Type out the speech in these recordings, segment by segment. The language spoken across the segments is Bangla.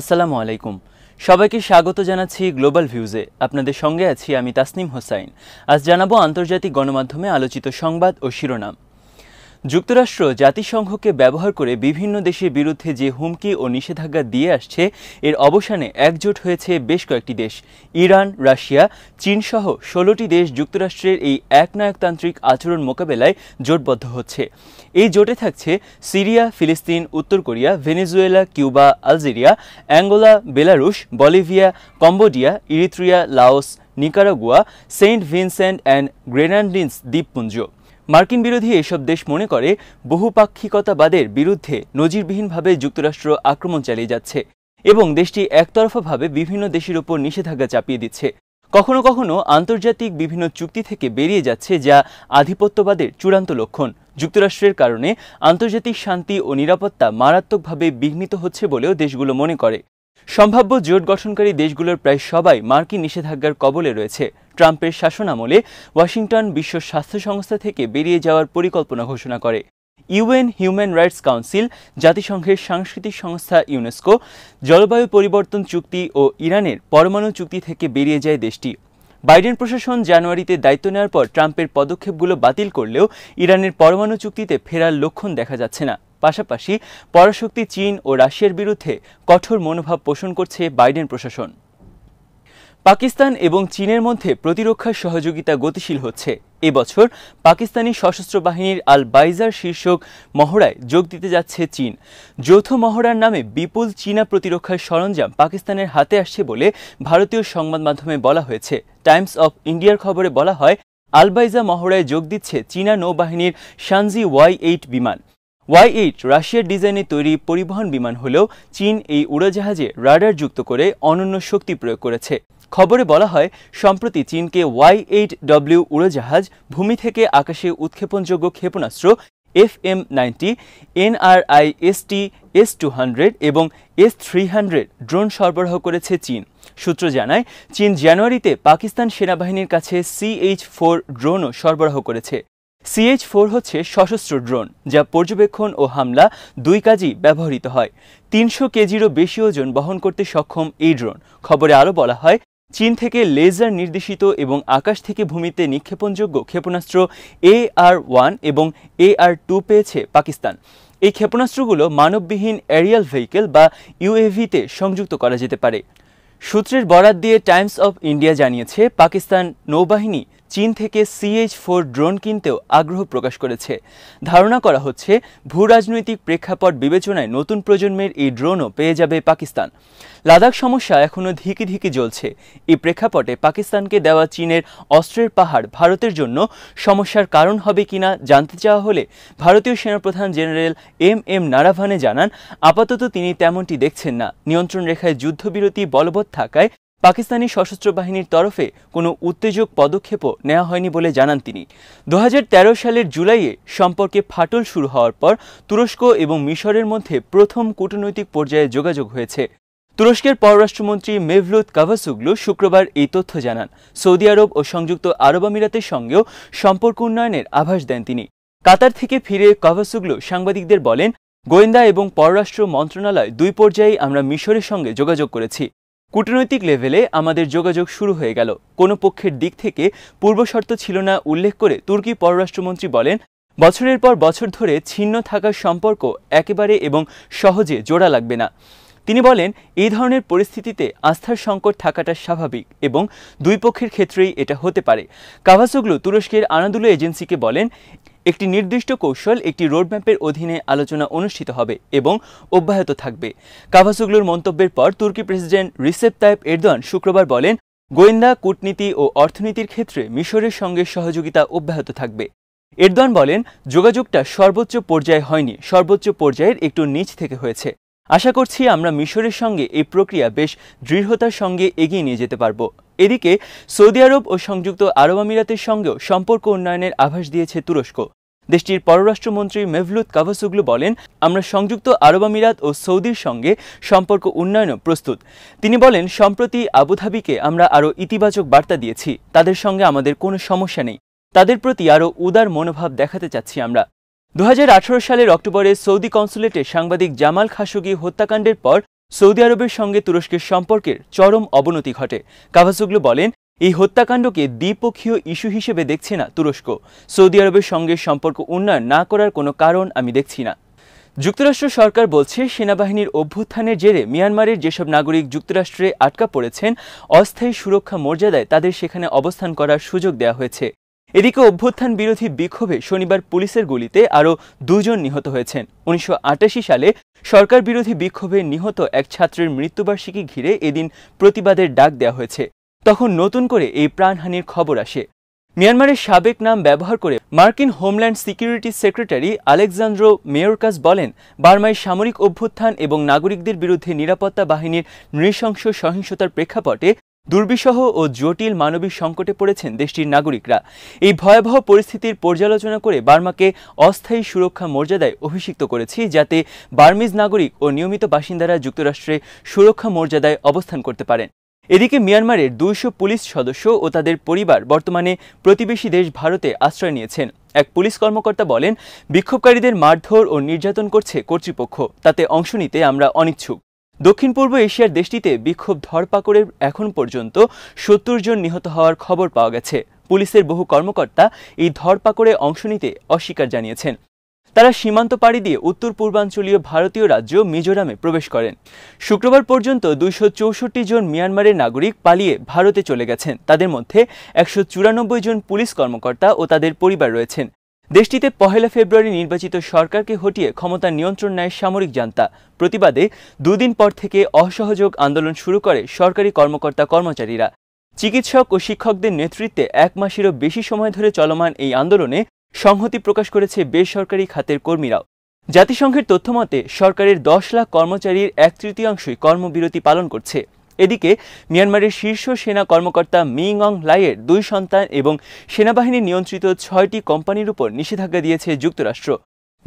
আসসালামু আলাইকুম সবাইকে স্বাগত জানাচ্ছি গ্লোবাল ভিউজে আপনাদের সঙ্গে আছি আমি তাসনিম হোসাইন আজ জানাবো আন্তর্জাতিক গণমাধ্যমে আলোচিত সংবাদ ও শিরোনাম যুক্তরাষ্ট্র জাতিসংঘকে ব্যবহার করে বিভিন্ন দেশের বিরুদ্ধে যে হুমকি ও নিষেধাজ্ঞা দিয়ে আসছে এর অবসানে একজোট হয়েছে বেশ কয়েকটি দেশ ইরান রাশিয়া চীনসহ ষোলোটি দেশ যুক্তরাষ্ট্রের এই একনায়কতান্ত্রিক আচরণ মোকাবেলায় জোটবদ্ধ হচ্ছে এই জোটে থাকছে সিরিয়া ফিলিস্তিন উত্তর Korea Venezuela Cuba Algeria Angola Belarus Bolivia Cambodia Eritrea Laos Nicaragua Saint Vincent and Grenadines দ্বীপপুঞ্জ মার্কিন বিরোধী এসব দেশ মনে করে বহুপাক্ষিকতাবাদের বিরুদ্ধে নজিরবিহীনভাবে যুক্তরাষ্ট্র আক্রমণ চালিয়ে যাচ্ছে এবং দেশটি একতরফাভাবে বিভিন্ন দেশের ওপর নিষেধাজ্ঞা চাপিয়ে দিচ্ছে কখনো কখনো আন্তর্জাতিক বিভিন্ন চুক্তি থেকে বেরিয়ে যাচ্ছে যা আধিপত্যবাদের চূড়ান্ত লক্ষণ যুক্তরাষ্ট্রের কারণে আন্তর্জাতিক শান্তি ও নিরাপত্তা মারাত্মকভাবে বিঘ্নিত হচ্ছে বলেও দেশগুলো মনে করে সম্ভাব্য জোট গঠনকারী দেশগুলোর প্রায় সবাই মার্কিন নিষেধাজ্ঞার কবলে রয়েছে ট্রাম্পের শাসনামলে ওয়াশিংটন বিশ্ব স্বাস্থ্য সংস্থা থেকে বেরিয়ে যাওয়ার পরিকল্পনা ঘোষণা করে ইউএন হিউম্যান রাইটস কাউন্সিল জাতিসংঘের সাংস্কৃতিক সংস্থা ইউনেস্কো জলবায়ু পরিবর্তন চুক্তি ও ইরানের পরমাণু চুক্তি থেকে বেরিয়ে যায় দেশটি বাইডেন প্রশাসন জানুয়ারিতে দায়িত্ব নেওয়ার পর ট্রাম্পের পদক্ষেপগুলো বাতিল করলেও ইরানের পরমাণু চুক্তিতে ফেরার লক্ষণ দেখা যাচ্ছে না পাশাপাশি পরাশক্তি চীন ও রাশিয়ার বিরুদ্ধে কঠোর মনোভাব পোষণ করছে বাইডেন প্রশাসন পাকিস্তান এবং চীনের মধ্যে প্রতিরক্ষা সহযোগিতা গতিশীল হচ্ছে এবছর পাকিস্তানি সশস্ত্র বাহিনীর আল বাইজার শীর্ষক মহড়ায় যোগ দিতে যাচ্ছে চীন যৌথ মহড়ার নামে বিপুল চীনা প্রতিরক্ষা সরঞ্জাম পাকিস্তানের হাতে আসছে বলে ভারতীয় সংবাদ মাধ্যমে বলা হয়েছে টাইমস অফ ইন্ডিয়ার খবরে বলা হয় আলবাইজা মহড়ায় যোগ দিচ্ছে চীনা নৌবাহিনীর শানজি ওয়াই এইট বিমান ওয়াই এইট রাশিয়ার ডিজাইনে তৈরি পরিবহন বিমান হলেও চীন এই উড়োজাহাজে রাডার যুক্ত করে অনন্য শক্তি প্রয়োগ করেছে খবরে বলা হয় সম্প্রতি চীনকে ওয়াই এইট ডব্লিউ উড়োজাহাজ ভূমি থেকে আকাশে উৎক্ষেপণযোগ্য ক্ষেপণাস্ত্র এফ এম নাইনটি এনআরআইএসটি এস টু হান্ড্রেড এবং এস থ্রি হান্ড্রেড ড্রোন সরবরাহ করেছে চীন সূত্র জানায় চীন জানুয়ারিতে পাকিস্তান সেনাবাহিনীর কাছে সিএইচ ফোর ড্রোনও সরবরাহ করেছে সিএইচ ফোর হচ্ছে সশস্ত্র ড্রোন যা পর্যবেক্ষণ ও হামলা দুই কাজই ব্যবহৃত হয় তিনশো কেজিরও বেশি ওজন বহন করতে সক্ষম এই ড্রোন খবরে আরও বলা হয় চীন থেকে লেজার নির্দেশিত এবং আকাশ থেকে ভূমিতে নিক্ষেপণযোগ্য ক্ষেপণাস্ত্র এ আর ওয়ান এবং এ আর টু পেয়েছে পাকিস্তান এই ক্ষেপণাস্ত্রগুলো মানববিহীন এরিয়াল ভেহিকেল বা ইউএভিতে সংযুক্ত করা যেতে পারে সূত্রের বরাত দিয়ে টাইমস অব ইন্ডিয়া জানিয়েছে পাকিস্তান নৌবাহিনী চীন থেকে সিএইচ ফোর ড্রোন কিনতেও আগ্রহ প্রকাশ করেছে ধারণা করা হচ্ছে ভূ রাজনৈতিক প্রেক্ষাপট বিবেচনায় নতুন প্রজন্মের এই ড্রোনও পেয়ে যাবে পাকিস্তান লাদাখ সমস্যা এখনও ধিকি ধিকি জ্বলছে এই প্রেক্ষাপটে পাকিস্তানকে দেওয়া চীনের অস্ত্রের পাহাড় ভারতের জন্য সমস্যার কারণ হবে কিনা জানতে চাওয়া হলে ভারতীয় সেনাপ্রধান জেনারেল এম এম নারাভানে জানান আপাতত তিনি তেমনটি দেখছেন না নিয়ন্ত্রণ রেখায় যুদ্ধবিরতি বলবৎ থাকায় পাকিস্তানি সশস্ত্র বাহিনীর তরফে কোনো উত্তেজক পদক্ষেপও নেওয়া হয়নি বলে জানান তিনি দু সালের জুলাইয়ে সম্পর্কে ফাটল শুরু হওয়ার পর তুরস্ক এবং মিশরের মধ্যে প্রথম কূটনৈতিক পর্যায়ে যোগাযোগ হয়েছে তুরস্কের পররাষ্ট্রমন্ত্রী মেভলুত কাভাসুগলু শুক্রবার এই তথ্য জানান সৌদি আরব ও সংযুক্ত আরব আমিরাতের সঙ্গেও সম্পর্ক উন্নয়নের আভাস দেন তিনি কাতার থেকে ফিরে কাভাসুগলু সাংবাদিকদের বলেন গোয়েন্দা এবং পররাষ্ট্র মন্ত্রণালয় দুই পর্যায়ে আমরা মিশরের সঙ্গে যোগাযোগ করেছি কূটনৈতিক লেভেলে আমাদের যোগাযোগ শুরু হয়ে গেল কোনো পক্ষের দিক থেকে পূর্বশর্ত ছিল না উল্লেখ করে তুর্কি পররাষ্ট্রমন্ত্রী বলেন বছরের পর বছর ধরে ছিন্ন থাকার সম্পর্ক একেবারে এবং সহজে জোড়া লাগবে না তিনি বলেন এই ধরনের পরিস্থিতিতে আস্থার সংকট থাকাটা স্বাভাবিক এবং দুই পক্ষের ক্ষেত্রেই এটা হতে পারে কাভাসুগলু তুরস্কের আনাদুলো এজেন্সিকে বলেন একটি নির্দিষ্ট কৌশল একটি রোডম্যাপের অধীনে আলোচনা অনুষ্ঠিত হবে এবং অব্যাহত থাকবে কাভাসুগলুর মন্তব্যের পর তুর্কি প্রেসিডেন্ট রিসেপ তাইপ এরদান শুক্রবার বলেন গোয়েন্দা কূটনীতি ও অর্থনীতির ক্ষেত্রে মিশরের সঙ্গে সহযোগিতা অব্যাহত থাকবে এরদান বলেন যোগাযোগটা সর্বোচ্চ পর্যায়ে হয়নি সর্বোচ্চ পর্যায়ের একটু নিচ থেকে হয়েছে আশা করছি আমরা মিশরের সঙ্গে এই প্রক্রিয়া বেশ দৃঢ়তার সঙ্গে এগিয়ে নিয়ে যেতে পারব এদিকে সৌদি আরব ও সংযুক্ত আরব আমিরাতের সঙ্গেও সম্পর্ক উন্নয়নের আভাস দিয়েছে তুরস্ক দেশটির পররাষ্ট্রমন্ত্রী মেভলুত কাভাসুগলু বলেন আমরা সংযুক্ত আরব আমিরাত ও সৌদির সঙ্গে সম্পর্ক উন্নয়নও প্রস্তুত তিনি বলেন সম্প্রতি আবুধাবিকে আমরা আরও ইতিবাচক বার্তা দিয়েছি তাদের সঙ্গে আমাদের কোনো সমস্যা নেই তাদের প্রতি আরও উদার মনোভাব দেখাতে চাচ্ছি আমরা দু সালের অক্টোবরে সৌদি কনসুলেটে সাংবাদিক জামাল খাসুগি হত্যাকাণ্ডের পর সৌদি আরবের সঙ্গে তুরস্কের সম্পর্কের চরম অবনতি ঘটে কাভাসুগলু বলেন এই হত্যাকাণ্ডকে দ্বিপক্ষীয় ইস্যু হিসেবে দেখছে না তুরস্ক সৌদি আরবের সঙ্গে সম্পর্ক উন্নয়ন না করার কোনো কারণ আমি দেখছি না যুক্তরাষ্ট্র সরকার বলছে সেনাবাহিনীর অভ্যুত্থানের জেরে মিয়ানমারের যেসব নাগরিক যুক্তরাষ্ট্রে আটকা পড়েছেন অস্থায়ী সুরক্ষা মর্যাদায় তাদের সেখানে অবস্থান করার সুযোগ দেওয়া হয়েছে এদিকে অভ্যুত্থান বিরোধী বিক্ষোভে শনিবার পুলিশের গুলিতে আরও দুজন নিহত হয়েছেন উনিশশো সালে সরকার বিরোধী বিক্ষোভে নিহত এক ছাত্রের মৃত্যুবার্ষিকী ঘিরে এদিন প্রতিবাদের ডাক দেওয়া হয়েছে তখন নতুন করে এই প্রাণহানির খবর আসে মিয়ানমারের সাবেক নাম ব্যবহার করে মার্কিন homeland security secretary Alejandro Mayorkas বলেন বার্মায় সামরিক অভ্যুত্থান এবং নাগরিকদের বিরুদ্ধে নিরাপত্তা বাহিনীর নৃশংস সহিংসতার প্রেক্ষাপটে দুর্বিষহ ও জটিল মানবিক সংকটে পড়েছেন দেশটির নাগরিকরা এই ভয়াবহ পরিস্থিতির পর্যালোচনা করে বার্মাকে অস্থায়ী সুরক্ষা মর্যাদায় অভিষিক্ত করেছি যাতে বার্মিজ নাগরিক ও নিয়মিত বাসিন্দারা যুক্তরাষ্ট্রে সুরক্ষা মর্যাদায় অবস্থান করতে পারেন এদিকে মিয়ানমারের দুইশো পুলিশ সদস্য ও তাদের পরিবার বর্তমানে প্রতিবেশী দেশ ভারতে আশ্রয় নিয়েছেন এক পুলিশ কর্মকর্তা বলেন বিক্ষোভকারীদের মারধর ও নির্যাতন করছে কর্তৃপক্ষ তাতে অংশ নিতে আমরা অনিচ্ছুক দক্ষিণ পূর্ব এশিয়ার দেশটিতে বিক্ষোভ ধরপাকড়ের এখন পর্যন্ত সত্তর জন নিহত হওয়ার খবর পাওয়া গেছে পুলিশের বহু কর্মকর্তা এই ধরপাকড়ে অংশ নিতে অস্বীকার জানিয়েছেন তারা সীমান্ত পাড়ি দিয়ে উত্তর পূর্বাঞ্চলীয় ভারতীয় রাজ্য মিজোরামে প্রবেশ করেন শুক্রবার পর্যন্ত দুইশো জন মিয়ানমারের নাগরিক পালিয়ে ভারতে চলে গেছেন তাদের মধ্যে একশো জন পুলিশ কর্মকর্তা ও তাদের পরিবার রয়েছেন দেশটিতে পহেলা ফেব্রুয়ারি নির্বাচিত সরকারকে হটিয়ে ক্ষমতা নিয়ন্ত্রণ নেয় সামরিক জান্তা প্রতিবাদে দুদিন পর থেকে অসহযোগ আন্দোলন শুরু করে সরকারি কর্মকর্তা কর্মচারীরা চিকিৎসক ও শিক্ষকদের নেতৃত্বে এক মাসেরও বেশি সময় ধরে চলমান এই আন্দোলনে সংহতি প্রকাশ করেছে বেসরকারি খাতের কর্মীরাও জাতিসংঘের তথ্যমতে সরকারের দশ লাখ কর্মচারীর এক তৃতীয়াংশই কর্মবিরতি পালন করছে এদিকে মিয়ানমারের শীর্ষ সেনা কর্মকর্তা মিং অং লাইয়ের দুই সন্তান এবং সেনাবাহিনী নিয়ন্ত্রিত ছয়টি কোম্পানির উপর নিষেধাজ্ঞা দিয়েছে যুক্তরাষ্ট্র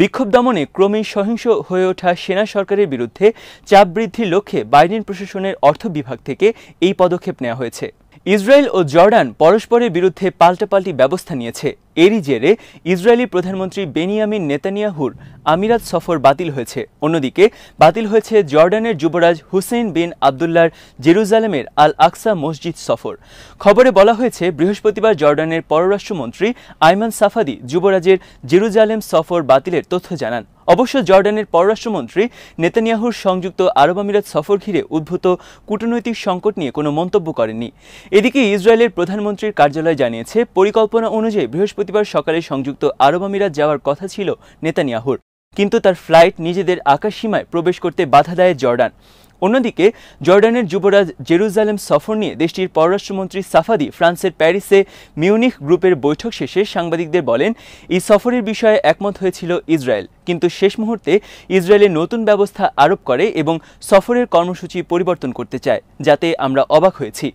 বিক্ষোভ দমনে ক্রমেই সহিংস হয়ে ওঠা সেনা সরকারের বিরুদ্ধে চাপ বৃদ্ধির লক্ষ্যে বাইডেন প্রশাসনের অর্থ বিভাগ থেকে এই পদক্ষেপ নেওয়া হয়েছে ইসরায়েল ও জর্ডান পরস্পরের বিরুদ্ধে পাল্টাপাল্টি ব্যবস্থা নিয়েছে এরই জেরে ইসরায়েলি প্রধানমন্ত্রী বেনিয়ামিন নেতানিয়াহুর আমিরাত সফর বাতিল হয়েছে অন্যদিকে বাতিল হয়েছে জর্ডানের যুবরাজ হুসেন বিন আবদুল্লার জেরুজালেমের আল আকসা মসজিদ সফর খবরে বলা হয়েছে বৃহস্পতিবার জর্ডানের পররাষ্ট্রমন্ত্রী আইমান সাফাদি যুবরাজের জেরুজালেম সফর বাতিলের তথ্য জানান অবশ্য জর্ডানের পররাষ্ট্রমন্ত্রী নেতানিয়াহুর সংযুক্ত আরব আমিরাত সফর ঘিরে উদ্ভূত কূটনৈতিক সংকট নিয়ে কোনো মন্তব্য করেননি এদিকে ইসরায়েলের প্রধানমন্ত্রীর কার্যালয় জানিয়েছে পরিকল্পনা অনুযায়ী বৃহস্পতিবার সকালে সংযুক্ত আরব আমিরাত যাওয়ার কথা ছিল নেতানিয়াহুর কিন্তু তার ফ্লাইট নিজেদের আকাশ সীমায় প্রবেশ করতে বাধা দেয় জর্ডান অন্যদিকে জর্ডানের যুবরাজ জেরুজালেম সফর নিয়ে দেশটির পররাষ্ট্রমন্ত্রী সাফাদি ফ্রান্সের প্যারিসে মিউনিখ গ্রুপের বৈঠক শেষে সাংবাদিকদের বলেন এই সফরের বিষয়ে একমত হয়েছিল ইসরায়েল কিন্তু শেষ মুহূর্তে ইসরায়েলের নতুন ব্যবস্থা আরোপ করে এবং সফরের কর্মসূচি পরিবর্তন করতে চায় যাতে আমরা অবাক হয়েছি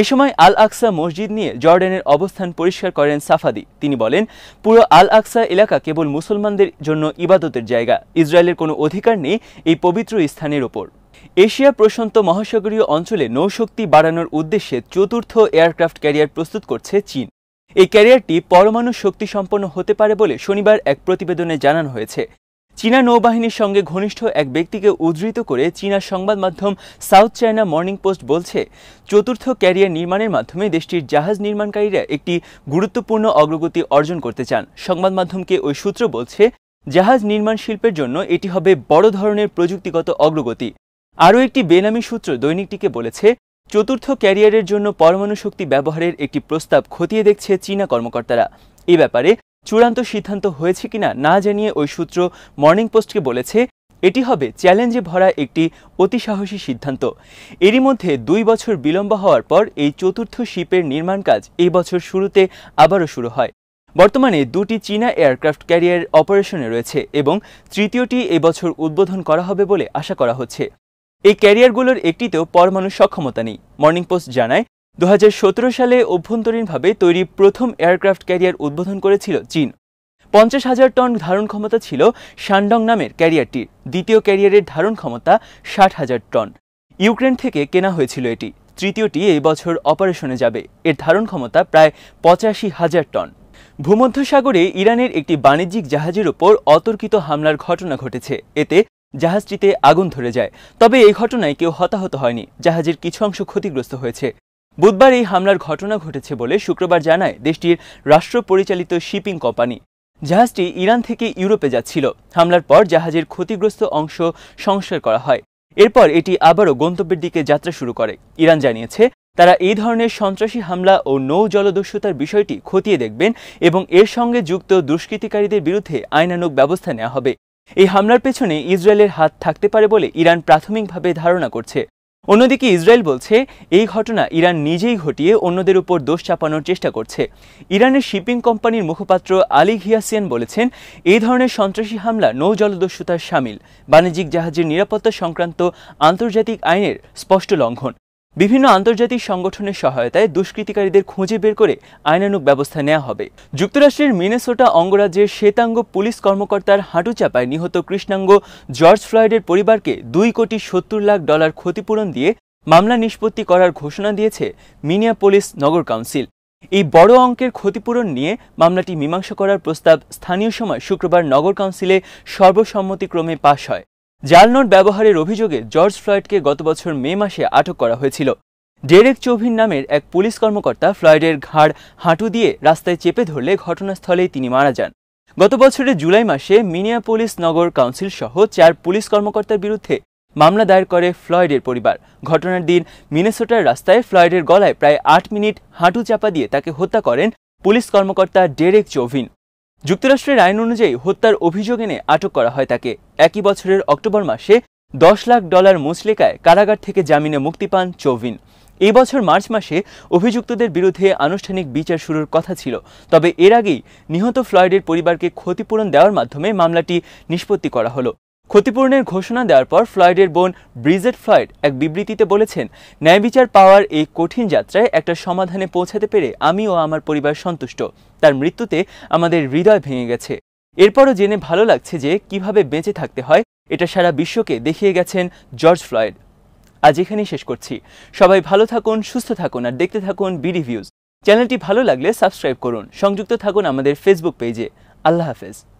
এ সময় আল আকসা মসজিদ নিয়ে জর্ডানের অবস্থান পরিষ্কার করেন সাফাদি তিনি বলেন পুরো আল আকসা এলাকা কেবল মুসলমানদের জন্য ইবাদতের জায়গা ইসরায়েলের কোনো অধিকার নেই এই পবিত্র স্থানের ওপর এশিয়া প্রশান্ত মহাসাগরীয় অঞ্চলে নৌশক্তি বাড়ানোর উদ্দেশ্যে চতুর্থ এয়ারক্রাফট ক্যারিয়ার প্রস্তুত করছে চীন এই ক্যারিয়ারটি পরমাণু শক্তি সম্পন্ন হতে পারে বলে শনিবার এক প্রতিবেদনে জানানো হয়েছে চীনা নৌবাহিনীর সঙ্গে ঘনিষ্ঠ এক ব্যক্তিকে উদ্ধৃত করে চীনা সংবাদ মাধ্যম সাউথ চায়না মর্নিং পোস্ট বলছে চতুর্থ ক্যারিয়ার নির্মাণের মাধ্যমে দেশটির জাহাজ নির্মাণকারীরা একটি গুরুত্বপূর্ণ অগ্রগতি অর্জন করতে চান সংবাদ মাধ্যমকে ওই সূত্র বলছে জাহাজ নির্মাণ শিল্পের জন্য এটি হবে বড় ধরনের প্রযুক্তিগত অগ্রগতি আরও একটি বেনামি সূত্র দৈনিকটিকে বলেছে চতুর্থ ক্যারিয়ারের জন্য পরমাণু শক্তি ব্যবহারের একটি প্রস্তাব খতিয়ে দেখছে চীনা কর্মকর্তারা এ ব্যাপারে চূড়ান্ত সিদ্ধান্ত হয়েছে কিনা না জানিয়ে ওই সূত্র মর্নিং পোস্টকে বলেছে এটি হবে চ্যালেঞ্জে ভরা একটি অতি সাহসী সিদ্ধান্ত এরই মধ্যে দুই বছর বিলম্ব হওয়ার পর এই চতুর্থ শিপের নির্মাণ কাজ এই বছর শুরুতে আবারও শুরু হয় বর্তমানে দুটি চীনা এয়ারক্রাফট ক্যারিয়ার অপারেশনে রয়েছে এবং তৃতীয়টি এবছর উদ্বোধন করা হবে বলে আশা করা হচ্ছে এই ক্যারিয়ারগুলোর একটিতেও পরমাণু সক্ষমতা নেই মর্নিং পোস্ট জানায় দু সালে অভ্যন্তরীণভাবে তৈরি প্রথম এয়ারক্রাফট ক্যারিয়ার উদ্বোধন করেছিল চীন পঞ্চাশ হাজার টন ধারণ ক্ষমতা ছিল শানডং নামের ক্যারিয়ারটির দ্বিতীয় ক্যারিয়ারের ধারণ ক্ষমতা ষাট হাজার টন ইউক্রেন থেকে কেনা হয়েছিল এটি তৃতীয়টি এই বছর অপারেশনে যাবে এর ধারণ ক্ষমতা প্রায় পঁচাশি হাজার টন ভূমধ্যসাগরে ইরানের একটি বাণিজ্যিক জাহাজের ওপর অতর্কিত হামলার ঘটনা ঘটেছে এতে জাহাজটিতে আগুন ধরে যায় তবে এই ঘটনায় কেউ হতাহত হয়নি জাহাজের কিছু অংশ ক্ষতিগ্রস্ত হয়েছে বুধবার এই হামলার ঘটনা ঘটেছে বলে শুক্রবার জানায় দেশটির রাষ্ট্র পরিচালিত শিপিং কোম্পানি জাহাজটি ইরান থেকে ইউরোপে যাচ্ছিল হামলার পর জাহাজের ক্ষতিগ্রস্ত অংশ সংস্কার করা হয় এরপর এটি আবারও গন্তব্যের দিকে যাত্রা শুরু করে ইরান জানিয়েছে তারা এই ধরনের সন্ত্রাসী হামলা ও নৌ জলদস্যুতার বিষয়টি খতিয়ে দেখবেন এবং এর সঙ্গে যুক্ত দুষ্কৃতিকারীদের বিরুদ্ধে আইনানুক ব্যবস্থা নেওয়া হবে এই হামলার পেছনে ইসরায়েলের হাত থাকতে পারে বলে ইরান প্রাথমিকভাবে ধারণা করছে অন্যদিকে ইসরায়েল বলছে এই ঘটনা ইরান নিজেই ঘটিয়ে অন্যদের উপর দোষ চাপানোর চেষ্টা করছে ইরানের শিপিং কোম্পানির মুখপাত্র আলী ঘিয়াসিয়ান বলেছেন এই ধরনের সন্ত্রাসী হামলা নৌ জলদস্যুতার সামিল বাণিজ্যিক জাহাজের নিরাপত্তা সংক্রান্ত আন্তর্জাতিক আইনের স্পষ্ট লঙ্ঘন বিভিন্ন আন্তর্জাতিক সংগঠনের সহায়তায় দুষ্কৃতিকারীদের খুঁজে বের করে আইনানুক ব্যবস্থা নেওয়া হবে যুক্তরাষ্ট্রের মিনেসোটা অঙ্গরাজ্যের শ্বেতাঙ্গ পুলিশ কর্মকর্তার হাঁটুচাপায় নিহত কৃষ্ণাঙ্গ জর্জ ফ্লয়েডের পরিবারকে দুই কোটি সত্তর লাখ ডলার ক্ষতিপূরণ দিয়ে মামলা নিষ্পত্তি করার ঘোষণা দিয়েছে মিনিয়া পুলিশ নগর কাউন্সিল এই বড় অঙ্কের ক্ষতিপূরণ নিয়ে মামলাটি মীমাংসা করার প্রস্তাব স্থানীয় সময় শুক্রবার নগর কাউন্সিলে সর্বসম্মতিক্রমে পাশ হয় জাল নোট ব্যবহারের অভিযোগে জর্জ ফ্লয়েডকে গত বছর মে মাসে আটক করা হয়েছিল ডেরেক চৌভিন নামের এক পুলিশ কর্মকর্তা ফ্লয়েডের ঘাড় হাঁটু দিয়ে রাস্তায় চেপে ধরলে ঘটনাস্থলেই তিনি মারা যান গত বছরের জুলাই মাসে পুলিশ নগর কাউন্সিল সহ চার পুলিশ কর্মকর্তার বিরুদ্ধে মামলা দায়ের করে ফ্লয়েডের পরিবার ঘটনার দিন মিনেসোটার রাস্তায় ফ্লয়েডের গলায় প্রায় আট মিনিট হাঁটু চাপা দিয়ে তাকে হত্যা করেন পুলিশ কর্মকর্তা ডেরেক চৌভিন যুক্তরাষ্ট্রের আইন অনুযায়ী হত্যার অভিযোগ এনে আটক করা হয় তাকে একই বছরের অক্টোবর মাসে দশ লাখ ডলার মুচলেকায় কারাগার থেকে জামিনে মুক্তি পান চৌভিন এই বছর মার্চ মাসে অভিযুক্তদের বিরুদ্ধে আনুষ্ঠানিক বিচার শুরুর কথা ছিল তবে এর আগেই নিহত ফ্লয়েডের পরিবারকে ক্ষতিপূরণ দেওয়ার মাধ্যমে মামলাটি নিষ্পত্তি করা হলো ক্ষতিপূরণের ঘোষণা দেওয়ার পর ফ্লয়েডের বোন ব্রিজেট ফ্লয়েড এক বিবৃতিতে বলেছেন ন্যায় বিচার পাওয়ার এই কঠিন যাত্রায় একটা সমাধানে পৌঁছাতে পেরে আমি ও আমার পরিবার সন্তুষ্ট তার মৃত্যুতে আমাদের হৃদয় ভেঙে গেছে এরপরও জেনে ভালো লাগছে যে কিভাবে বেঁচে থাকতে হয় এটা সারা বিশ্বকে দেখিয়ে গেছেন জর্জ ফ্লয়েড আজ এখানেই শেষ করছি সবাই ভালো থাকুন সুস্থ থাকুন আর দেখতে থাকুন বিডিভিউজ চ্যানেলটি ভালো লাগলে সাবস্ক্রাইব করুন সংযুক্ত থাকুন আমাদের ফেসবুক পেজে আল্লাহ হাফেজ